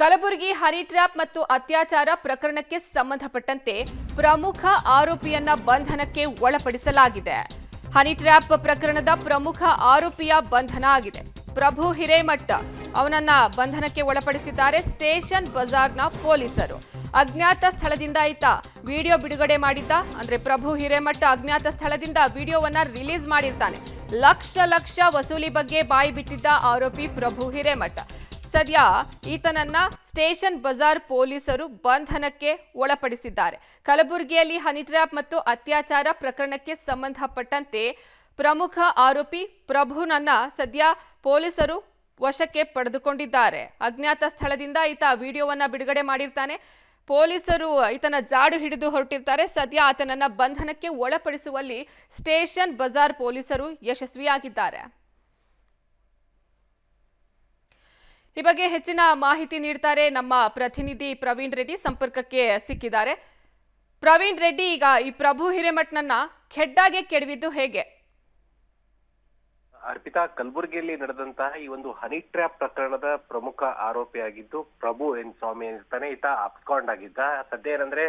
Kalaburagi honey trap ಮತ್ತು ಅತ್ಯಾಚಾರ ಪ್ರಕರಣಕ್ಕೆ ಸಂಬಂಧಪಟ್ಟಂತೆ ಪ್ರಮುಖ ಆರೋಪಿಯನ್ನ ಬಂಧನಕ್ಕೆ ಒಳಪಡಿಸಲಾಗಿದೆ ಹನಿ ಟ್ರ್ಯಾಪ್ ಪ್ರಕರಣದ ಪ್ರಮುಖ ಆರೋಪಿಯ ಬಂಧನ ಆಗಿದೆ ಪ್ರಭು ಹಿರೇಮಠ ಅವನನ್ನ ಬಂಧನಕ್ಕೆ ಒಳಪಡಿಸಿದ್ದಾರೆ ಸ್ಟೇಷನ್ ಬಜಾರ್ನ ಪೊಲೀಸರು ಅಜ್ಞಾತ ಸ್ಥಳದಿಂದ ಈತ ವಿಡಿಯೋ ಬಿಡುಗಡೆ ಮಾಡಿದ್ದ ಅಂದ್ರೆ ಪ್ರಭು ಹಿರೇಮಠ ಅಜ್ಞಾತ ಸ್ಥಳದಿಂದ ವಿಡಿಯೋವನ್ನ ರಿಲೀಸ್ ಮಾಡಿರ್ತಾನೆ ಲಕ್ಷ ಲಕ್ಷ ವಸೂಲಿ ಬಗ್ಗೆ ಬಾಯಿ ಬಿಟ್ಟಿದ್ದ ಆರೋಪಿ ಪ್ರಭು ಹಿರೇಮಠ ಸದ್ಯ ಈತನನ್ನ ಸ್ಟೇಷನ್ ಬಜಾರ್ ಪೊಲೀಸರು ಬಂಧನಕ್ಕೆ ಒಳಪಡಿಸಿದ್ದಾರೆ ಕಲಬುರಗಿಯಲ್ಲಿ ಹನಿ ಟ್ರ್ಯಾಪ್ ಮತ್ತು ಅತ್ಯಾಚಾರ ಪ್ರಕರಣಕ್ಕೆ ಸಂಬಂಧಪಟ್ಟಂತೆ ಪ್ರಮುಖ ಆರೋಪಿ ಪ್ರಭುನನ್ನ ಸದ್ಯ ಪೊಲೀಸರು ವಶಕ್ಕೆ ಪಡೆದುಕೊಂಡಿದ್ದಾರೆ ಅಜ್ಞಾತ ಸ್ಥಳದಿಂದ ಈತ ವಿಡಿಯೋವನ್ನ ಬಿಡುಗಡೆ ಮಾಡಿರ್ತಾನೆ ಪೊಲೀಸರು ಈತನ ಜಾಡು ಹಿಡಿದು ಹೊರಟಿರ್ತಾರೆ ಸದ್ಯ ಆತನನ್ನ ಬಂಧನಕ್ಕೆ ಒಳಪಡಿಸುವಲ್ಲಿ ಸ್ಟೇಷನ್ ಬಜಾರ್ ಪೊಲೀಸರು ಯಶಸ್ವಿಯಾಗಿದ್ದಾರೆ ಈ ಬಗ್ಗೆ ಹೆಚ್ಚಿನ ಮಾಹಿತಿ ನೀಡ್ತಾರೆ ನಮ್ಮ ಪ್ರತಿನಿಧಿ ಪ್ರವೀಣ್ ರೆಡ್ಡಿ ಸಂಪರ್ಕಕ್ಕೆ ಸಿಕ್ಕಿದ್ದಾರೆ ಪ್ರವೀಣ್ ರೆಡ್ಡಿ ಈಗ ಈ ಪ್ರಭು ಹಿರೇಮಠ್ನನ್ನ ಖೆಡ್ಡಾಗೆ ಕೆಡವಿದ್ದು ಹೇಗೆ ಅರ್ಪಿತಾ ಕಲಬುರಗಿಯಲ್ಲಿ ನಡೆದಂತಹ ಈ ಒಂದು ಹನಿ ಟ್ರ್ಯಾಪ್ ಪ್ರಕರಣದ ಪ್ರಮುಖ ಆರೋಪಿಯಾಗಿದ್ದು ಪ್ರಭು ಎನ್ ಸ್ವಾಮಿ ಏನಿರ್ತಾನೆ ಈತ ಅಪ್ಸ್ಕಾಂಡ್ ಆಗಿದ್ದ ಸದ್ಯ ಏನಂದ್ರೆ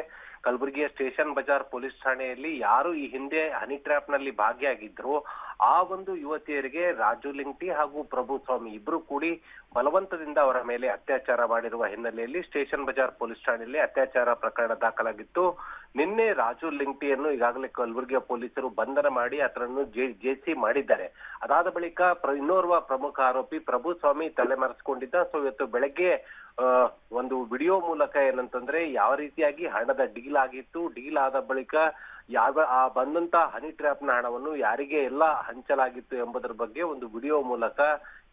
ಕಲಬುರಗಿಯ ಸ್ಟೇಷನ್ ಬಜಾರ್ ಪೊಲೀಸ್ ಠಾಣೆಯಲ್ಲಿ ಯಾರು ಈ ಹಿಂದೆ ಹನಿ ಟ್ರ್ಯಾಪ್ ನಲ್ಲಿ ಭಾಗಿಯಾಗಿದ್ರು ಆ ಒಂದು ಯುವತಿಯರಿಗೆ ರಾಜು ಲಿಂಟಿ ಹಾಗೂ ಪ್ರಭು ಸ್ವಾಮಿ ಇಬ್ರು ಕೂಡಿ ಬಲವಂತದಿಂದ ಅವರ ಮೇಲೆ ಅತ್ಯಾಚಾರ ಮಾಡಿರುವ ಹಿನ್ನೆಲೆಯಲ್ಲಿ ಸ್ಟೇಷನ್ ಬಜಾರ್ ಪೊಲೀಸ್ ಠಾಣೆಯಲ್ಲಿ ಅತ್ಯಾಚಾರ ಪ್ರಕರಣ ದಾಖಲಾಗಿತ್ತು ನಿನ್ನೆ ರಾಜು ಲಿಂಕ್ಟಿಯನ್ನು ಈಗಾಗಲೇ ಕಲಬುರಗಿಯ ಪೊಲೀಸರು ಬಂಧನ ಮಾಡಿ ಅದರನ್ನು ಜೆ ಜೇಸಿ ಮಾಡಿದ್ದಾರೆ ಅದಾದ ಬಳಿಕ ಇನ್ನೋರ್ವ ಪ್ರಮುಖ ಆರೋಪಿ ಪ್ರಭು ಸ್ವಾಮಿ ತಲೆಮರೆಸಿಕೊಂಡಿದ್ದ ಸೊ ಇವತ್ತು ಬೆಳಗ್ಗೆ ಒಂದು ವಿಡಿಯೋ ಮೂಲಕ ಏನಂತಂದ್ರೆ ಯಾವ ರೀತಿಯಾಗಿ ಹಣದ ಡೀಲ್ ಆಗಿತ್ತು ಡೀಲ್ ಆದ ಬಳಿಕ ಯಾವ ಆ ಬಂದಂತ ಹನಿ ಟ್ರ್ಯಾಪ್ ನ ಹಣವನ್ನು ಯಾರಿಗೆ ಎಲ್ಲ ಹಂಚಲಾಗಿತ್ತು ಎಂಬುದರ ಬಗ್ಗೆ ಒಂದು ವಿಡಿಯೋ ಮೂಲಕ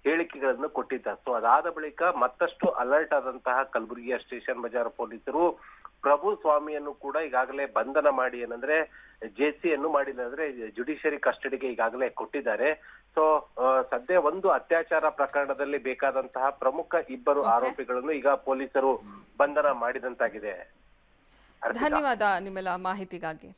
ಹೇಳಿಕೆಗಳನ್ನು ಕೊಟ್ಟಿದ್ದ ಸೊ ಅದಾದ ಬಳಿಕ ಮತ್ತಷ್ಟು ಅಲರ್ಟ್ ಆದಂತಹ ಕಲಬುರಗಿಯ ಸ್ಟೇಷನ್ ಬಜಾರ್ ಪೊಲೀಸರು ಪ್ರಭು ಸ್ವಾಮಿಯನ್ನು ಕೂಡ ಈಗಾಗಲೇ ಬಂಧನ ಮಾಡಿ ಏನಂದ್ರೆ ಜೆಸಿಯನ್ನು ಮಾಡಿಲ್ಲ ಅಂದ್ರೆ ಜುಡಿಷಿಯರಿ ಕಸ್ಟಡಿಗೆ ಈಗಾಗಲೇ ಕೊಟ್ಟಿದ್ದಾರೆ ಸೊ ಸದ್ಯ ಒಂದು ಅತ್ಯಾಚಾರ ಪ್ರಕರಣದಲ್ಲಿ ಬೇಕಾದಂತಹ ಪ್ರಮುಖ ಇಬ್ಬರು ಆರೋಪಿಗಳನ್ನು ಈಗ ಪೊಲೀಸರು ಬಂಧನ ಮಾಡಿದಂತಾಗಿದೆ ಧನ್ಯವಾದ ನಿಮ್ಮೆಲ್ಲ ಮಾಹಿತಿಗಾಗಿ